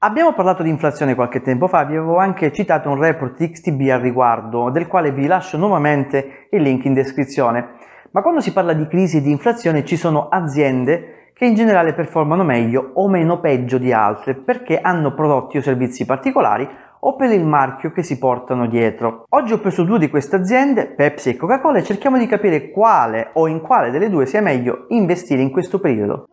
Abbiamo parlato di inflazione qualche tempo fa, vi avevo anche citato un report XTB al riguardo, del quale vi lascio nuovamente il link in descrizione. Ma quando si parla di crisi e di inflazione ci sono aziende che in generale performano meglio o meno peggio di altre perché hanno prodotti o servizi particolari o per il marchio che si portano dietro. Oggi ho preso due di queste aziende, Pepsi e Coca-Cola, e cerchiamo di capire quale o in quale delle due sia meglio investire in questo periodo.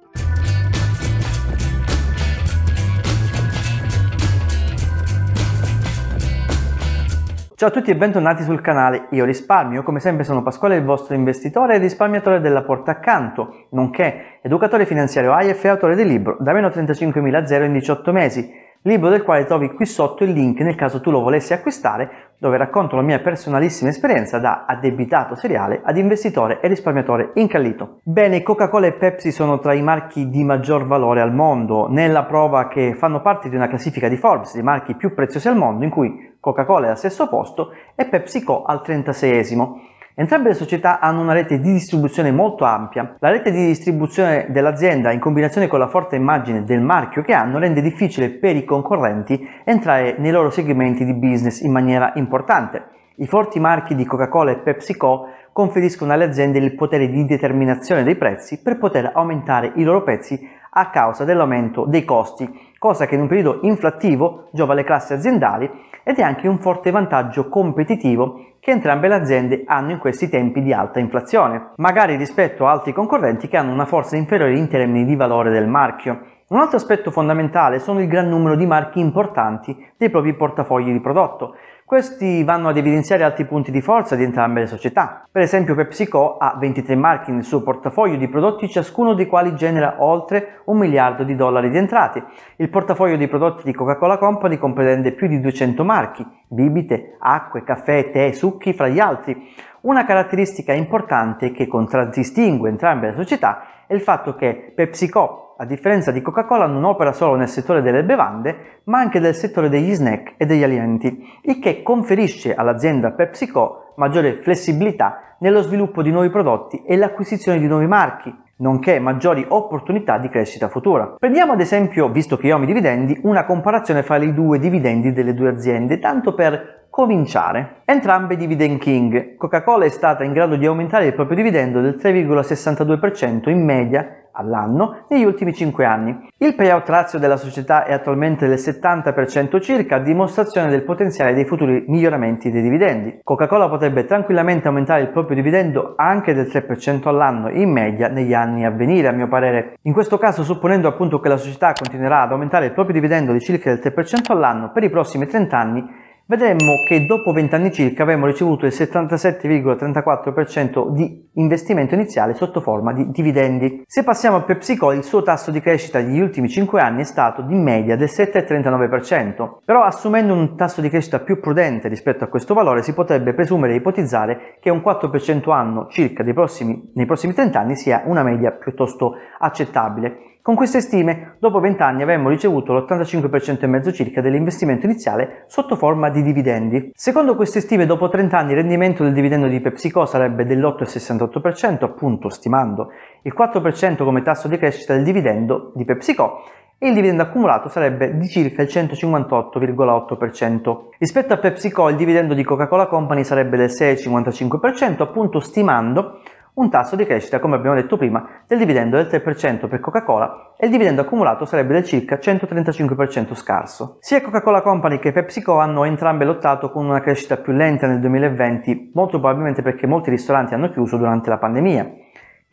Ciao a tutti e bentornati sul canale Io Risparmio, come sempre sono Pasquale il vostro investitore e risparmiatore della porta accanto, nonché educatore finanziario AIF e autore del libro Da meno 35.000 a in 18 mesi, libro del quale trovi qui sotto il link nel caso tu lo volessi acquistare, dove racconto la mia personalissima esperienza da addebitato seriale ad investitore e risparmiatore incallito. Bene, Coca-Cola e Pepsi sono tra i marchi di maggior valore al mondo, nella prova che fanno parte di una classifica di Forbes dei marchi più preziosi al mondo in cui Coca-Cola è al sesto posto e PepsiCo al 36 Entrambe le società hanno una rete di distribuzione molto ampia. La rete di distribuzione dell'azienda in combinazione con la forte immagine del marchio che hanno rende difficile per i concorrenti entrare nei loro segmenti di business in maniera importante. I forti marchi di Coca-Cola e PepsiCo conferiscono alle aziende il potere di determinazione dei prezzi per poter aumentare i loro prezzi a causa dell'aumento dei costi, cosa che in un periodo inflattivo giova alle classi aziendali ed è anche un forte vantaggio competitivo che entrambe le aziende hanno in questi tempi di alta inflazione, magari rispetto a altri concorrenti che hanno una forza inferiore in termini di valore del marchio. Un altro aspetto fondamentale sono il gran numero di marchi importanti dei propri portafogli di prodotto. Questi vanno ad evidenziare altri punti di forza di entrambe le società. Per esempio PepsiCo ha 23 marchi nel suo portafoglio di prodotti ciascuno dei quali genera oltre un miliardo di dollari di entrate. Il portafoglio di prodotti di Coca-Cola Company comprende più di 200 marchi, bibite, acque, caffè, tè, succhi fra gli altri. Una caratteristica importante che contraddistingue entrambe le società è il fatto che PepsiCo a differenza di Coca-Cola, non opera solo nel settore delle bevande, ma anche nel settore degli snack e degli alimenti, il che conferisce all'azienda PepsiCo maggiore flessibilità nello sviluppo di nuovi prodotti e l'acquisizione di nuovi marchi, nonché maggiori opportunità di crescita futura. Prendiamo ad esempio, visto che io amo i dividendi, una comparazione fra i due dividendi delle due aziende, tanto per cominciare. Entrambe dividend king. Coca-Cola è stata in grado di aumentare il proprio dividendo del 3,62% in media all'anno negli ultimi 5 anni. Il payout ratio della società è attualmente del 70% circa, dimostrazione del potenziale dei futuri miglioramenti dei dividendi. Coca-Cola potrebbe tranquillamente aumentare il proprio dividendo anche del 3% all'anno in media negli anni a venire, a mio parere. In questo caso, supponendo appunto che la società continuerà ad aumentare il proprio dividendo di circa del 3% all'anno per i prossimi 30 anni, vedremmo che dopo 20 anni circa avremmo ricevuto il 77,34% di investimento iniziale sotto forma di dividendi. Se passiamo a PepsiCo, il suo tasso di crescita negli ultimi 5 anni è stato di media del 7,39%, però assumendo un tasso di crescita più prudente rispetto a questo valore si potrebbe presumere e ipotizzare che un 4% anno circa prossimi, nei prossimi 30 anni sia una media piuttosto accettabile con queste stime, dopo 20 anni avremmo ricevuto l'85% e mezzo circa dell'investimento iniziale sotto forma di dividendi. Secondo queste stime, dopo 30 anni il rendimento del dividendo di PepsiCo sarebbe dell'8,68%, appunto stimando il 4% come tasso di crescita del dividendo di PepsiCo e il dividendo accumulato sarebbe di circa il 158,8%. Rispetto a PepsiCo il dividendo di Coca-Cola Company sarebbe del 6,55%, appunto stimando un tasso di crescita, come abbiamo detto prima, del dividendo del 3% per Coca-Cola e il dividendo accumulato sarebbe del circa 135% scarso. Sia Coca-Cola Company che PepsiCo hanno entrambe lottato con una crescita più lenta nel 2020, molto probabilmente perché molti ristoranti hanno chiuso durante la pandemia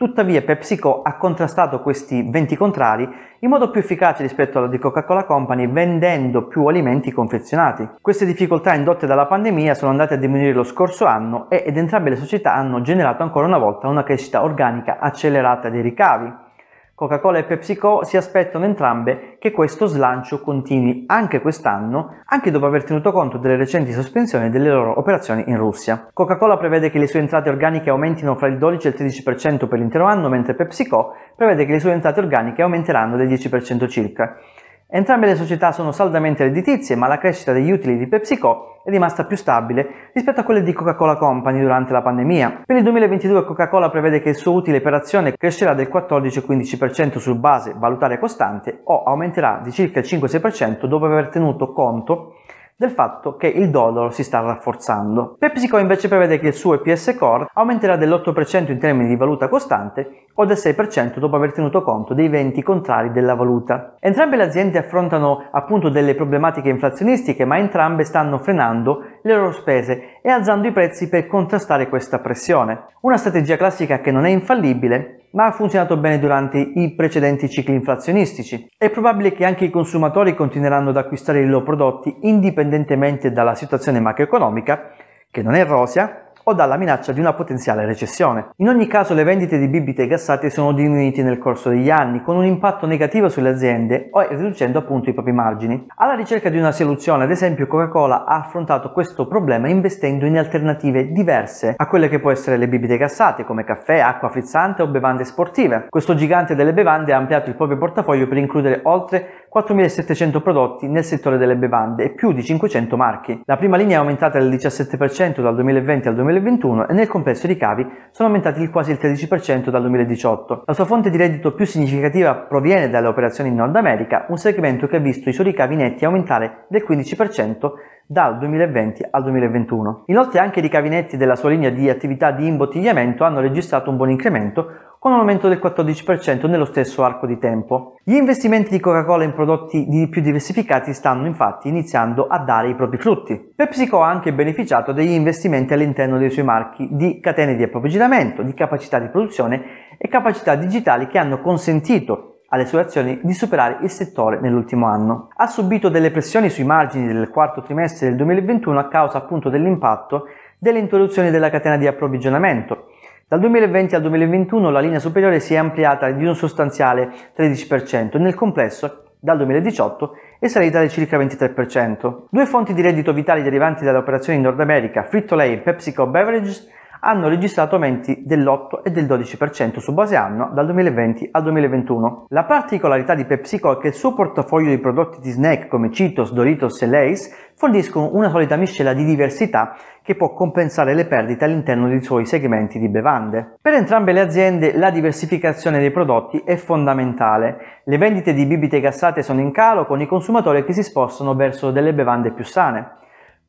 Tuttavia PepsiCo ha contrastato questi venti contrari in modo più efficace rispetto alla di Coca-Cola Company vendendo più alimenti confezionati. Queste difficoltà indotte dalla pandemia sono andate a diminuire lo scorso anno ed entrambe le società hanno generato ancora una volta una crescita organica accelerata dei ricavi. Coca-Cola e PepsiCo si aspettano entrambe che questo slancio continui anche quest'anno, anche dopo aver tenuto conto delle recenti sospensioni delle loro operazioni in Russia. Coca-Cola prevede che le sue entrate organiche aumentino fra il 12 e il 13% per l'intero anno, mentre PepsiCo prevede che le sue entrate organiche aumenteranno del 10% circa. Entrambe le società sono saldamente redditizie, ma la crescita degli utili di PepsiCo è rimasta più stabile rispetto a quelle di Coca-Cola Company durante la pandemia. Per il 2022 Coca-Cola prevede che il suo utile per azione crescerà del 14-15% su base valutaria costante o aumenterà di circa il 5-6% dopo aver tenuto conto del fatto che il dollaro si sta rafforzando. PepsiCo invece prevede che il suo EPS Core aumenterà dell'8% in termini di valuta costante o del 6% dopo aver tenuto conto dei venti contrari della valuta. Entrambe le aziende affrontano appunto delle problematiche inflazionistiche, ma entrambe stanno frenando le loro spese e alzando i prezzi per contrastare questa pressione. Una strategia classica che non è infallibile, ma ha funzionato bene durante i precedenti cicli inflazionistici. È probabile che anche i consumatori continueranno ad acquistare i loro prodotti indipendentemente dalla situazione macroeconomica, che non è rosia, o dalla minaccia di una potenziale recessione. In ogni caso le vendite di bibite gassate sono diminuite nel corso degli anni, con un impatto negativo sulle aziende o riducendo appunto i propri margini. Alla ricerca di una soluzione, ad esempio Coca-Cola ha affrontato questo problema investendo in alternative diverse a quelle che può essere le bibite gassate, come caffè, acqua frizzante o bevande sportive. Questo gigante delle bevande ha ampliato il proprio portafoglio per includere oltre 4.700 prodotti nel settore delle bevande e più di 500 marchi. La prima linea è aumentata del 17% dal 2020 al 2021 e nel complesso i ricavi sono aumentati di quasi il 13% dal 2018. La sua fonte di reddito più significativa proviene dalle operazioni in Nord America, un segmento che ha visto i suoi ricavi netti aumentare del 15% dal 2020 al 2021. Inoltre anche i ricavi netti della sua linea di attività di imbottigliamento hanno registrato un buon incremento con un aumento del 14% nello stesso arco di tempo. Gli investimenti di Coca-Cola in prodotti più diversificati stanno infatti iniziando a dare i propri frutti. PepsiCo ha anche beneficiato degli investimenti all'interno dei suoi marchi di catene di approvvigionamento, di capacità di produzione e capacità digitali che hanno consentito alle sue azioni di superare il settore nell'ultimo anno. Ha subito delle pressioni sui margini del quarto trimestre del 2021 a causa appunto dell'impatto delle introduzioni della catena di approvvigionamento dal 2020 al 2021 la linea superiore si è ampliata di un sostanziale 13% e nel complesso, dal 2018, è salita del circa 23%. Due fonti di reddito vitali derivanti dalle operazioni in Nord America, Frito-Lay e PepsiCo Beverages, hanno registrato aumenti dell'8 e del 12% su base anno dal 2020 al 2021. La particolarità di PepsiCo è che il suo portafoglio di prodotti di snack come Cheetos, Doritos e Lays forniscono una solida miscela di diversità che può compensare le perdite all'interno dei suoi segmenti di bevande. Per entrambe le aziende la diversificazione dei prodotti è fondamentale. Le vendite di bibite gassate sono in calo con i consumatori che si spostano verso delle bevande più sane.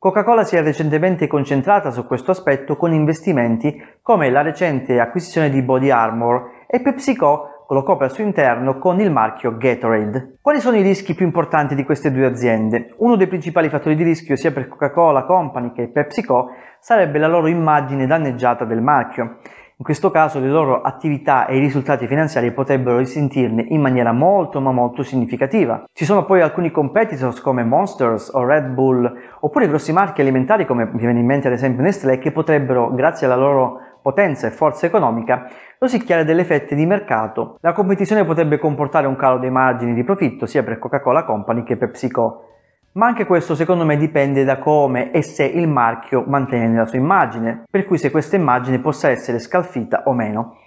Coca-Cola si è recentemente concentrata su questo aspetto con investimenti come la recente acquisizione di Body Armor e PepsiCo lo copre al suo interno con il marchio Gatorade. Quali sono i rischi più importanti di queste due aziende? Uno dei principali fattori di rischio sia per Coca-Cola Company che PepsiCo sarebbe la loro immagine danneggiata del marchio in questo caso le loro attività e i risultati finanziari potrebbero risentirne in maniera molto ma molto significativa. Ci sono poi alcuni competitors come Monsters o Red Bull, oppure grossi marchi alimentari come mi viene in mente ad esempio Nestlé, che potrebbero, grazie alla loro potenza e forza economica, rosicchiare delle fette di mercato. La competizione potrebbe comportare un calo dei margini di profitto sia per Coca-Cola Company che per PepsiCo ma anche questo secondo me dipende da come e se il marchio mantiene la sua immagine, per cui se questa immagine possa essere scalfita o meno.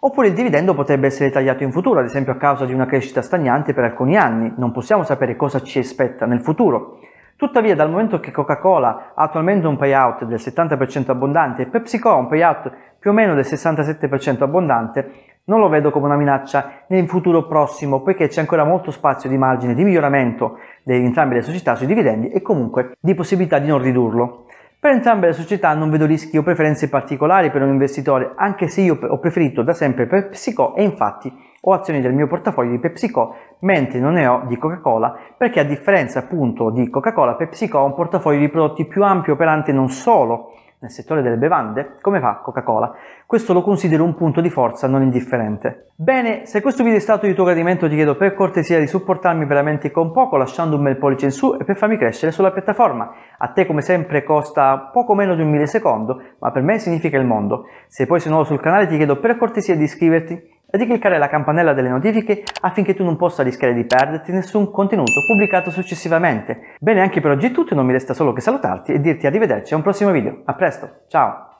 Oppure il dividendo potrebbe essere tagliato in futuro, ad esempio a causa di una crescita stagnante per alcuni anni, non possiamo sapere cosa ci aspetta nel futuro. Tuttavia, dal momento che Coca-Cola ha attualmente un payout del 70% abbondante e PepsiCo ha un payout più o meno del 67% abbondante, non lo vedo come una minaccia nel futuro prossimo, poiché c'è ancora molto spazio di margine di miglioramento di entrambe le società sui dividendi e comunque di possibilità di non ridurlo. Per entrambe le società non vedo rischi o preferenze particolari per un investitore, anche se io ho preferito da sempre PepsiCo e infatti ho azioni del mio portafoglio di PepsiCo, mentre non ne ho di Coca-Cola, perché a differenza appunto di Coca-Cola, PepsiCo ha un portafoglio di prodotti più ampio operante non solo nel settore delle bevande come fa Coca-Cola. Questo lo considero un punto di forza non indifferente. Bene, se questo video è stato di tuo gradimento ti chiedo per cortesia di supportarmi veramente con poco lasciando un bel pollice in su e per farmi crescere sulla piattaforma. A te come sempre costa poco meno di un millisecondo, ma per me significa il mondo. Se poi sei nuovo sul canale ti chiedo per cortesia di iscriverti e di cliccare la campanella delle notifiche affinché tu non possa rischiare di perderti nessun contenuto pubblicato successivamente. Bene, anche per oggi è tutto, non mi resta solo che salutarti e dirti arrivederci a un prossimo video. A presto, ciao!